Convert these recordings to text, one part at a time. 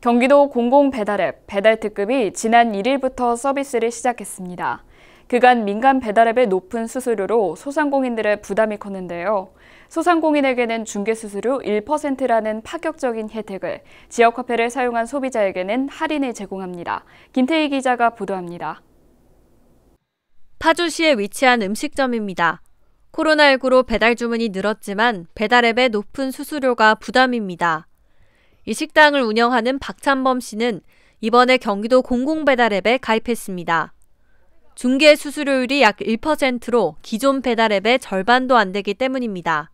경기도 공공배달앱 배달특급이 지난 1일부터 서비스를 시작했습니다. 그간 민간 배달앱의 높은 수수료로 소상공인들의 부담이 컸는데요. 소상공인에게는 중개수수료 1%라는 파격적인 혜택을 지역화폐를 사용한 소비자에게는 할인을 제공합니다. 김태희 기자가 보도합니다. 파주시에 위치한 음식점입니다. 코로나19로 배달 주문이 늘었지만 배달앱의 높은 수수료가 부담입니다. 이 식당을 운영하는 박찬범 씨는 이번에 경기도 공공배달앱에 가입했습니다. 중개 수수료율이 약 1%로 기존 배달앱의 절반도 안 되기 때문입니다.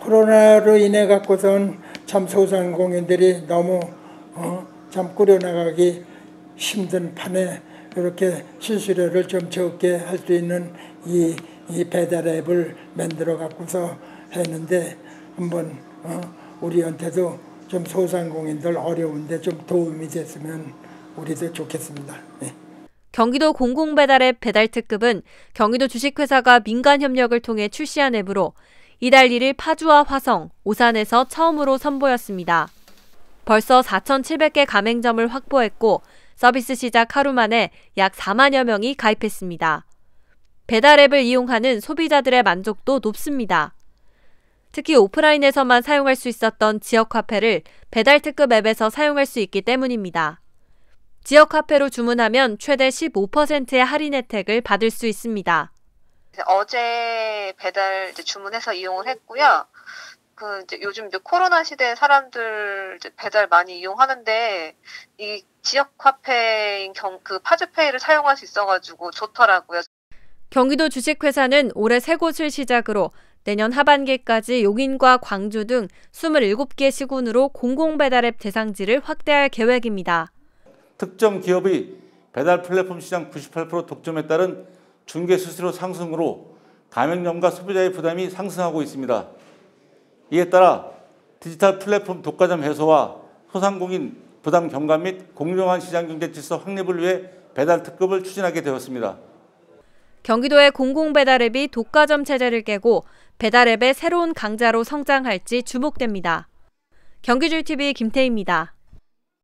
코로나로 인해 갖고선 참 소상공인들이 너무 어, 참 꾸려나가기 힘든 판에 이렇게 수수료를 좀 적게 할 수 있는 이, 이 배달앱을 만들어 갖고서 했는데 한번 어, 우리한테도 좀 소상공인들 어려운데 좀 도움이 됐으면 우리도 좋겠습니다. 네. 경기도 공공배달앱 배달특급은 경기도 주식회사가 민간협력을 통해 출시한 앱으로 이달 1일 파주와 화성, 오산에서 처음으로 선보였습니다. 벌써 4,700개 가맹점을 확보했고 서비스 시작 하루 만에 약 4만여 명이 가입했습니다. 배달앱을 이용하는 소비자들의 만족도 높습니다. 특히 오프라인에서만 사용할 수 있었던 지역 화폐를 배달 특급 앱에서 사용할 수 있기 때문입니다. 지역 화폐로 주문하면 최대 15%의 할인 혜택을 받을 수 있습니다. 어제 배달 주문해서 이용을 했고요. 그 이제 요즘 이제 코로나 시대에 사람들 배달 많이 이용하는데 이 지역 화폐인 경그 파주페이를 사용할 수 있어가지고 좋더라고요. 경기도 주식회사는 올해 세 곳을 시작으로 내년 하반기까지 용인과 광주 등 27개 시군으로 공공배달앱 대상지를 확대할 계획입니다. 특정 기업의 배달 플랫폼 시장 98% 독점에 따른 중개 수수료 상승으로 가맹점과 소비자의 부담이 상승하고 있습니다. 이에 따라 디지털 플랫폼 독과점 해소와 소상공인 부담 경감 및 공정한 시장 경제 질서 확립을 위해 배달 특급을 추진하게 되었습니다. 경기도의 공공배달앱이 독과점 체제를 깨고 배달앱의 새로운 강자로 성장할지 주목됩니다. 경기줄TV 김태희입니다.